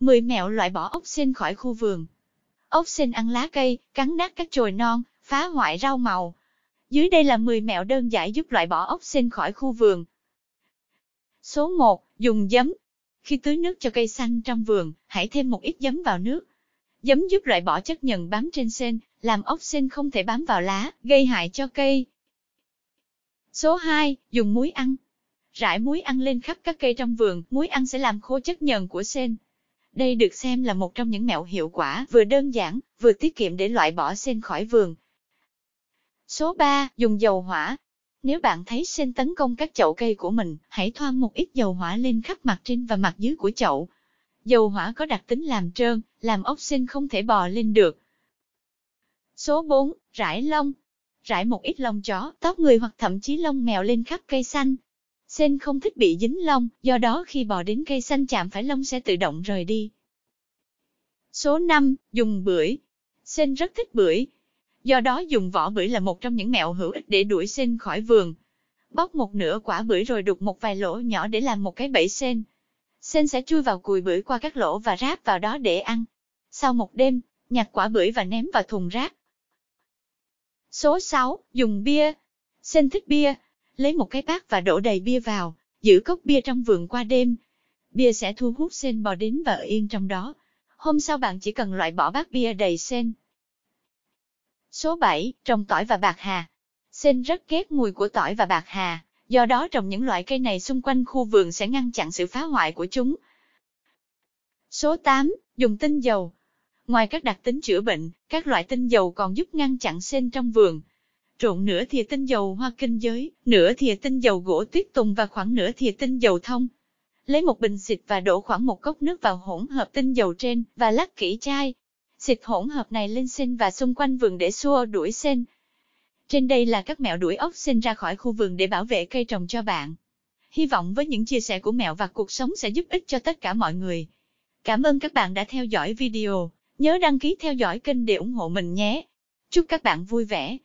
10 mẹo loại bỏ ốc sên khỏi khu vườn. Ốc sên ăn lá cây, cắn nát các chồi non, phá hoại rau màu. Dưới đây là 10 mẹo đơn giản giúp loại bỏ ốc sên khỏi khu vườn. Số 1. Dùng giấm. Khi tưới nước cho cây xanh trong vườn, hãy thêm một ít giấm vào nước. Giấm giúp loại bỏ chất nhờn bám trên sên, làm ốc sên không thể bám vào lá, gây hại cho cây. Số 2. Dùng muối ăn rải muối ăn lên khắp các cây trong vườn, muối ăn sẽ làm khô chất nhờn của sen. Đây được xem là một trong những mẹo hiệu quả, vừa đơn giản, vừa tiết kiệm để loại bỏ sen khỏi vườn. Số 3. Dùng dầu hỏa. Nếu bạn thấy sen tấn công các chậu cây của mình, hãy thoa một ít dầu hỏa lên khắp mặt trên và mặt dưới của chậu. Dầu hỏa có đặc tính làm trơn, làm ốc sen không thể bò lên được. Số 4. Rải lông. Rải một ít lông chó, tóc người hoặc thậm chí lông mèo lên khắp cây xanh, Sen không thích bị dính lông, do đó khi bò đến cây xanh chạm phải lông sẽ tự động rời đi. Số 5. Dùng bưởi. Sen rất thích bưởi. Do đó dùng vỏ bưởi là một trong những mẹo hữu ích để đuổi sen khỏi vườn. Bóc một nửa quả bưởi rồi đục một vài lỗ nhỏ để làm một cái bẫy sen. Sen sẽ chui vào cùi bưởi qua các lỗ và ráp vào đó để ăn. Sau một đêm, nhặt quả bưởi và ném vào thùng rác. Số 6. Dùng bia. Sen thích bia, lấy một cái bát và đổ đầy bia vào, giữ cốc bia trong vườn qua đêm. Bia sẽ thu hút sen bò đến và ở yên trong đó. Hôm sau bạn chỉ cần loại bỏ bát bia đầy sen. Số 7. Trồng tỏi và bạc hà Sen rất ghét mùi của tỏi và bạc hà, do đó trồng những loại cây này xung quanh khu vườn sẽ ngăn chặn sự phá hoại của chúng. Số 8. Dùng tinh dầu Ngoài các đặc tính chữa bệnh, các loại tinh dầu còn giúp ngăn chặn sen trong vườn, trộn nửa thìa tinh dầu hoa kinh giới, nửa thìa tinh dầu gỗ tuyết tùng và khoảng nửa thìa tinh dầu thông. Lấy một bình xịt và đổ khoảng một cốc nước vào hỗn hợp tinh dầu trên và lắc kỹ chai. Xịt hỗn hợp này lên sen và xung quanh vườn để xua đuổi sen. Trên đây là các mẹo đuổi ốc sen ra khỏi khu vườn để bảo vệ cây trồng cho bạn. Hy vọng với những chia sẻ của mẹo và cuộc sống sẽ giúp ích cho tất cả mọi người. Cảm ơn các bạn đã theo dõi video. Nhớ đăng ký theo dõi kênh để ủng hộ mình nhé. Chúc các bạn vui vẻ.